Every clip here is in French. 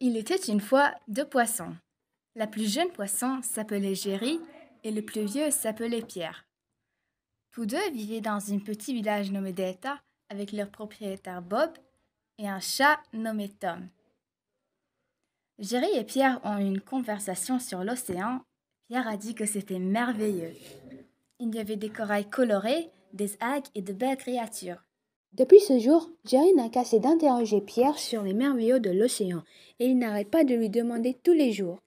Il était une fois deux poissons. La plus jeune poisson s'appelait Jerry et le plus vieux s'appelait Pierre. Tous deux vivaient dans un petit village nommé Delta avec leur propriétaire Bob et un chat nommé Tom. Jerry et Pierre ont eu une conversation sur l'océan. Pierre a dit que c'était merveilleux. Il y avait des corails colorés, des algues et de belles créatures. Depuis ce jour, Jerry n'a qu'à d'interroger Pierre sur les merveilleux de l'océan, et il n'arrête pas de lui demander tous les jours.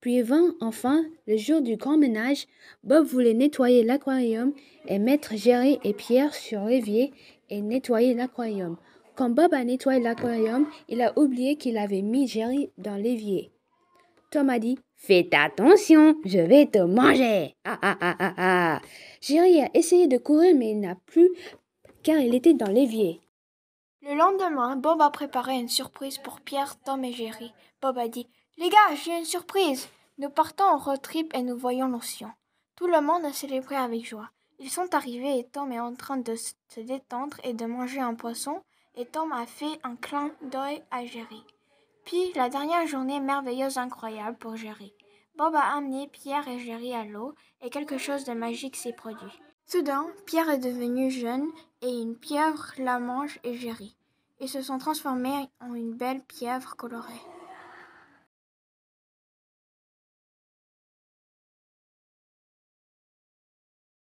Puis vint enfin le jour du grand ménage. Bob voulait nettoyer l'aquarium et mettre Jerry et Pierre sur l'évier et nettoyer l'aquarium. Quand Bob a nettoyé l'aquarium, il a oublié qu'il avait mis Jerry dans l'évier. Tom a dit Fais attention, je vais te manger. Ah ah ah ah ah. Jerry a essayé de courir mais il n'a plus car il était dans l'évier. Le lendemain, Bob a préparé une surprise pour Pierre, Tom et Jerry. Bob a dit Les gars, j'ai une surprise Nous partons en road trip et nous voyons l'océan. Tout le monde a célébré avec joie. Ils sont arrivés et Tom est en train de se détendre et de manger un poisson, et Tom a fait un clin d'œil à Jerry. Puis la dernière journée merveilleuse incroyable pour Jerry. Bob a amené Pierre et Jerry à l'eau et quelque chose de magique s'est produit. Soudain, Pierre est devenu jeune et une pieuvre la mange et gérit. Ils se sont transformés en une belle pieuvre colorée.